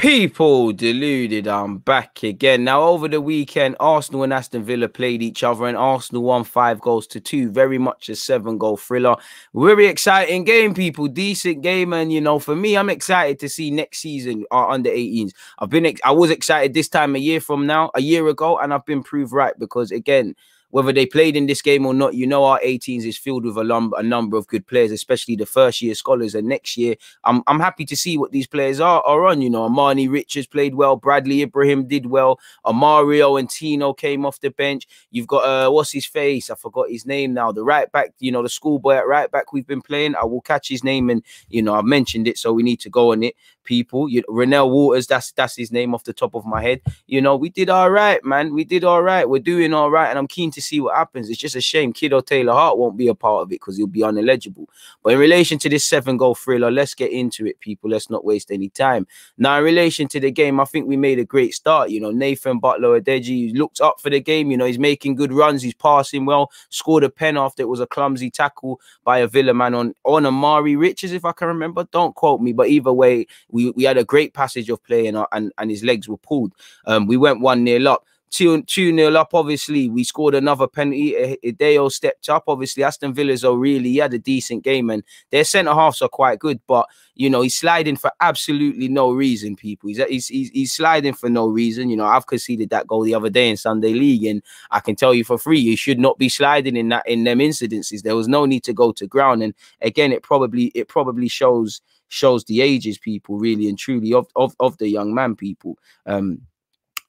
People deluded, I'm back again. Now, over the weekend, Arsenal and Aston Villa played each other, and Arsenal won five goals to two. Very much a seven goal thriller. Very exciting game, people. Decent game. And, you know, for me, I'm excited to see next season our under 18s. I've been, I was excited this time a year from now, a year ago, and I've been proved right because, again, whether they played in this game or not, you know our 18s is filled with a, num a number of good players, especially the first year scholars. And next year, I'm I'm happy to see what these players are are on. You know, Amani Richards played well, Bradley Ibrahim did well, Amario and Tino came off the bench. You've got uh, what's his face? I forgot his name now. The right back, you know, the schoolboy at right back we've been playing. I will catch his name, and you know, I've mentioned it, so we need to go on it. People, you Renell Waters, that's that's his name off the top of my head. You know, we did all right, man. We did all right. We're doing all right, and I'm keen to to see what happens. It's just a shame Kiddo Taylor Hart won't be a part of it because he'll be uneligible. But in relation to this seven goal thriller, let's get into it, people. Let's not waste any time. Now, in relation to the game, I think we made a great start. You know, Nathan Butler Adeji looked up for the game. You know, he's making good runs, he's passing well, scored a pen after it was a clumsy tackle by a Villa man on, on Amari Riches, if I can remember. Don't quote me, but either way, we, we had a great passage of play and, our, and, and his legs were pulled. Um, we went one nil up. 2 2 0 up. Obviously, we scored another penalty. Hideo eh, eh, stepped up. Obviously, Aston Villa's are really had a decent game, and their centre halves are quite good. But you know, he's sliding for absolutely no reason, people. He's he's he's, he's sliding for no reason. You know, I've conceded that goal the other day in Sunday League, and I can tell you for free, you should not be sliding in that in them incidences. There was no need to go to ground, and again, it probably it probably shows shows the ages, people, really and truly of of of the young man, people. Um,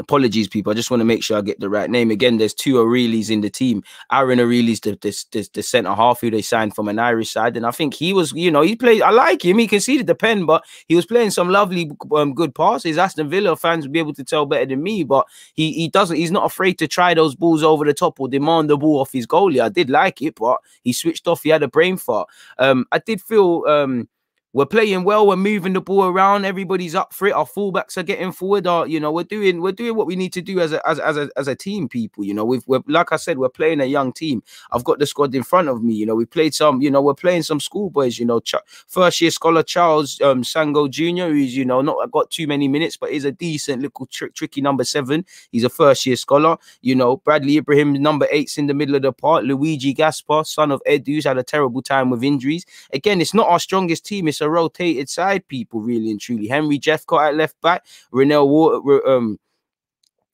Apologies, people. I just want to make sure I get the right name. Again, there's two O'Reillys in the team. Aaron Aureli's the, the, the, the centre half who they signed from an Irish side. And I think he was, you know, he played, I like him. He conceded the pen, but he was playing some lovely, um, good passes. Aston Villa fans would be able to tell better than me, but he, he doesn't, he's not afraid to try those balls over the top or demand the ball off his goalie. I did like it, but he switched off. He had a brain fart. Um, I did feel, um, we're playing well. We're moving the ball around. Everybody's up for it. Our fullbacks are getting forward. Our, you know, we're doing we're doing what we need to do as a as, as a as a team, people. You know, we've we're, like I said, we're playing a young team. I've got the squad in front of me. You know, we played some. You know, we're playing some schoolboys. You know, Ch first year scholar Charles um, Sango Junior, who's you know not got too many minutes, but is a decent little tr tricky number seven. He's a first year scholar. You know, Bradley Ibrahim, number eight's in the middle of the park. Luigi Gaspar, son of Ed, who's had a terrible time with injuries. Again, it's not our strongest team. It's rotated side people, really and truly. Henry Jeffcott at left back, Renell Water, um,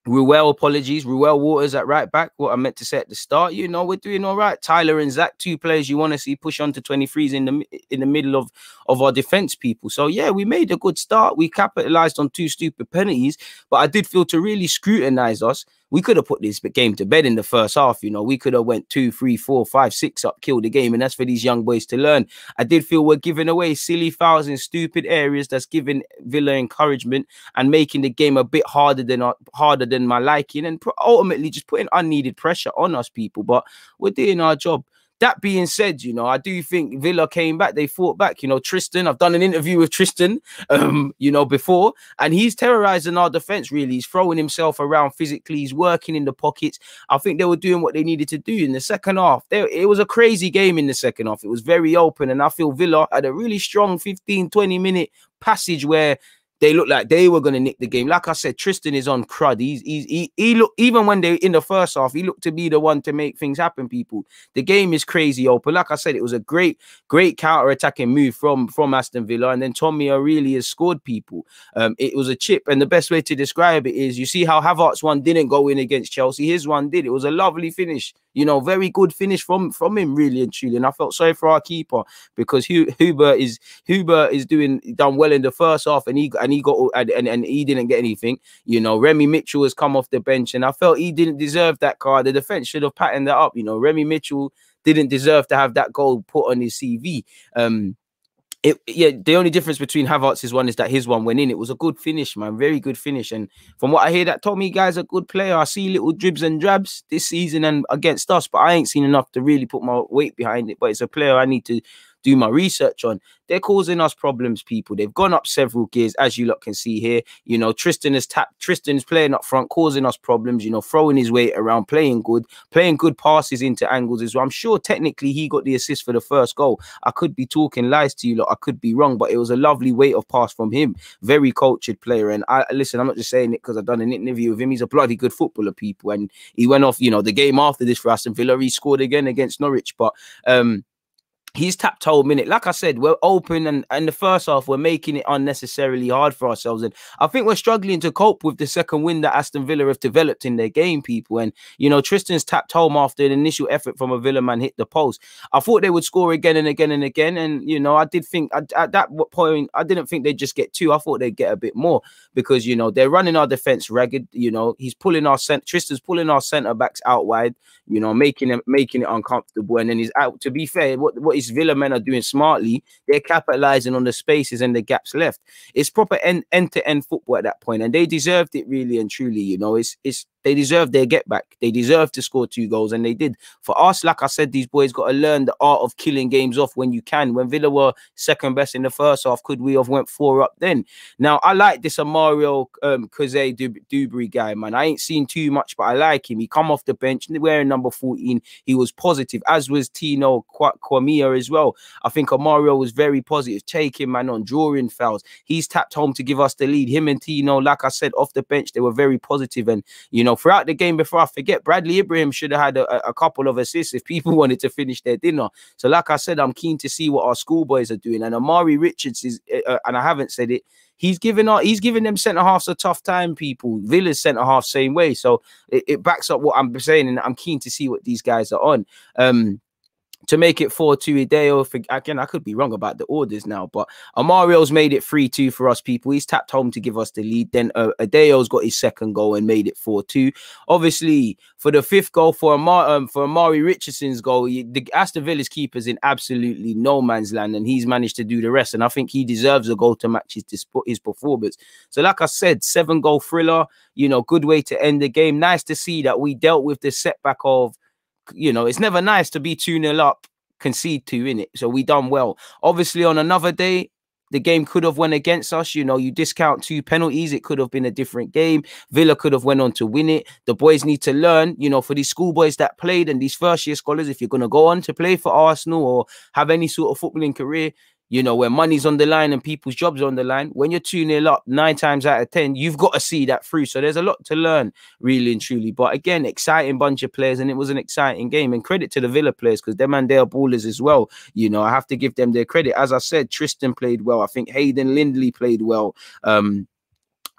Ruel, apologies. Ruel Waters at right back. What I meant to say at the start, you know, we're doing all right. Tyler and Zach, two players you want to see push on to 23s in the in the middle of, of our defense people. So yeah, we made a good start. We capitalized on two stupid penalties, but I did feel to really scrutinize us we could have put this game to bed in the first half. You know, we could have went two, three, four, five, six up, killed the game, and that's for these young boys to learn. I did feel we're giving away silly fouls in stupid areas. That's giving Villa encouragement and making the game a bit harder than our, harder than my liking, and ultimately just putting unneeded pressure on us people. But we're doing our job that being said, you know, I do think Villa came back. They fought back. You know, Tristan, I've done an interview with Tristan, um, you know, before, and he's terrorizing our defense, really. He's throwing himself around physically, he's working in the pockets. I think they were doing what they needed to do in the second half. They, it was a crazy game in the second half. It was very open, and I feel Villa had a really strong 15, 20 minute passage where they looked like they were going to nick the game. Like I said, Tristan is on crud. He's, he's he he look even when they in the first half, he looked to be the one to make things happen. People, the game is crazy open. Like I said, it was a great great counter attacking move from from Aston Villa, and then Tommy really has scored. People, um, it was a chip, and the best way to describe it is you see how Havertz one didn't go in against Chelsea, his one did. It was a lovely finish. You know, very good finish from from him, really and truly. And I felt sorry for our keeper because Huber is Huber is doing done well in the first half, and he and and he got and, and, and he didn't get anything. You know, Remy Mitchell has come off the bench, and I felt he didn't deserve that card. The defense should have patterned that up. You know, Remy Mitchell didn't deserve to have that goal put on his CV. Um, it, yeah, the only difference between Havertz's one is that his one went in. It was a good finish, man. Very good finish. And from what I hear, that Tommy guy's a good player. I see little dribs and drabs this season and against us, but I ain't seen enough to really put my weight behind it. But it's a player I need to do my research on. They're causing us problems, people. They've gone up several gears, as you lot can see here. You know, Tristan is tap Tristan is playing up front, causing us problems, you know, throwing his weight around, playing good, playing good passes into angles as well. I'm sure technically he got the assist for the first goal. I could be talking lies to you lot, I could be wrong, but it was a lovely weight of pass from him. Very cultured player. And I listen, I'm not just saying it because I've done an interview with him. He's a bloody good footballer, people. And he went off, you know, the game after this for Aston Villa, he scored again against Norwich. But um he's tapped whole minute. Like I said, we're open and and the first half we're making it unnecessarily hard for ourselves, and I think we're struggling to cope with the second win that Aston Villa have developed in their game, people. And you know, Tristan's tapped home after an initial effort from a Villa man hit the post. I thought they would score again and again and again, and you know, I did think at that point I didn't think they'd just get two. I thought they'd get a bit more because you know they're running our defense ragged. You know, he's pulling our center. Tristan's pulling our centre backs out wide. You know, making it making it uncomfortable, and then he's out. To be fair, what what is Villa men are doing smartly, they're capitalizing on the spaces and the gaps left. It's proper end to end football at that point, and they deserved it really and truly. You know, it's it's they deserve their get back. They deserve to score two goals, and they did. For us, like I said, these boys got to learn the art of killing games off when you can. When Villa were second best in the first half, could we have went four up then? Now I like this Amario um, Cose Dubry guy, man. I ain't seen too much, but I like him. He come off the bench wearing number fourteen. He was positive, as was Tino Qu Kwamia as well. I think Amario was very positive, taking man on, drawing fouls. He's tapped home to give us the lead. Him and Tino, like I said, off the bench, they were very positive, and you know know, throughout the game, before I forget, Bradley Ibrahim should have had a, a couple of assists if people wanted to finish their dinner. So, like I said, I'm keen to see what our schoolboys are doing. And Amari Richards is, uh, and I haven't said it, he's giving our he's giving them centre halves a tough time. People, Villa's centre half same way. So it, it, backs up what I'm saying, and I'm keen to see what these guys are on. Um, to make it 4-2 Hideo. again, I could be wrong about the orders now, but Amario's made it 3-2 for us people. He's tapped home to give us the lead. Then uh, has got his second goal and made it 4-2. Obviously, for the fifth goal for Amar um, for Amari Richardson's goal, he, the Aston Villa's keeper's in absolutely no man's land, and he's managed to do the rest. And I think he deserves a goal to match his, his performance. So, like I said, seven goal thriller, you know, good way to end the game. Nice to see that we dealt with the setback of you know, it's never nice to be 2 0 up, concede two in it. So we done well. Obviously, on another day, the game could have went against us. You know, you discount two penalties, it could have been a different game. Villa could have went on to win it. The boys need to learn, you know, for these schoolboys that played and these first year scholars, if you're going to go on to play for Arsenal or have any sort of footballing career, you know, where money's on the line and people's jobs are on the line, when you're 2 0 up nine times out of 10, you've got to see that through. So there's a lot to learn, really and truly. But again, exciting bunch of players, and it was an exciting game. And credit to the Villa players because them and they are ballers as well. You know, I have to give them their credit. As I said, Tristan played well. I think Hayden Lindley played well. Um,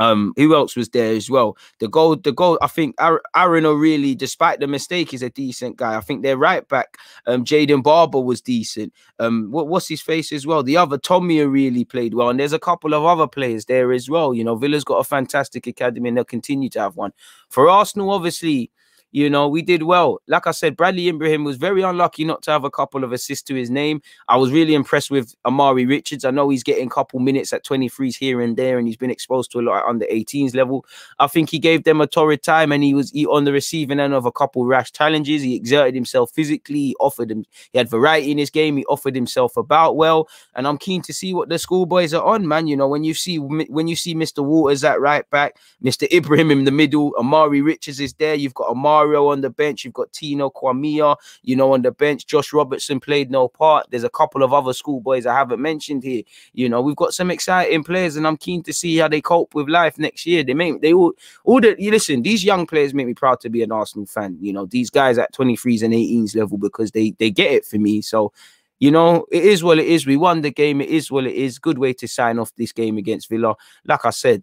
um, who else was there as well? The goal, the goal. I think Aaron O'Reilly, despite the mistake, is a decent guy. I think their right back, um, Jaden Barber was decent. Um, what, what's his face as well? The other Tommy O'Reilly played well, and there's a couple of other players there as well. You know, Villa's got a fantastic academy, and they'll continue to have one. For Arsenal, obviously, you know, we did well. Like I said, Bradley Ibrahim was very unlucky not to have a couple of assists to his name. I was really impressed with Amari Richards. I know he's getting a couple minutes at 23s here and there, and he's been exposed to a lot at under 18s level. I think he gave them a torrid time, and he was he, on the receiving end of a couple rash challenges. He exerted himself physically. He offered him, he had variety in his game. He offered himself about well, and I'm keen to see what the schoolboys are on, man. You know, when you see when you see Mr. Waters at right back, Mr. Ibrahim in the middle, Amari Richards is there. You've got Amari on the bench. You've got Tino Kwamia, you know, on the bench. Josh Robertson played no part. There's a couple of other schoolboys I haven't mentioned here. You know, we've got some exciting players, and I'm keen to see how they cope with life next year. They make they all all the you listen. These young players make me proud to be an Arsenal fan. You know, these guys at 23s and 18s level because they they get it for me. So you know, it is what it is. We won the game. It is what it is. Good way to sign off this game against Villa. Like I said,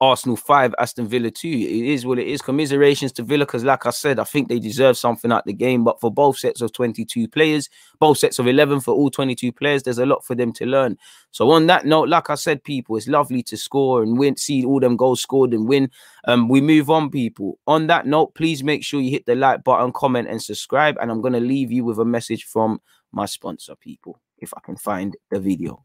Arsenal five, Aston Villa two. It is what it is. Commiserations to Villa because, like I said, I think they deserve something at the game. But for both sets of 22 players, both sets of 11 for all 22 players, there's a lot for them to learn. So on that note, like I said, people, it's lovely to score and win, see all them goals scored and win. Um, we move on, people. On that note, please make sure you hit the like button, comment, and subscribe. And I'm gonna leave you with a message from my sponsor, people, if I can find the video.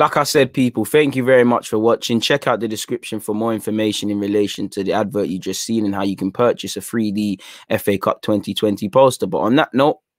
like I said, people, thank you very much for watching. Check out the description for more information in relation to the advert you just seen and how you can purchase a 3D FA Cup 2020 poster. But on that note,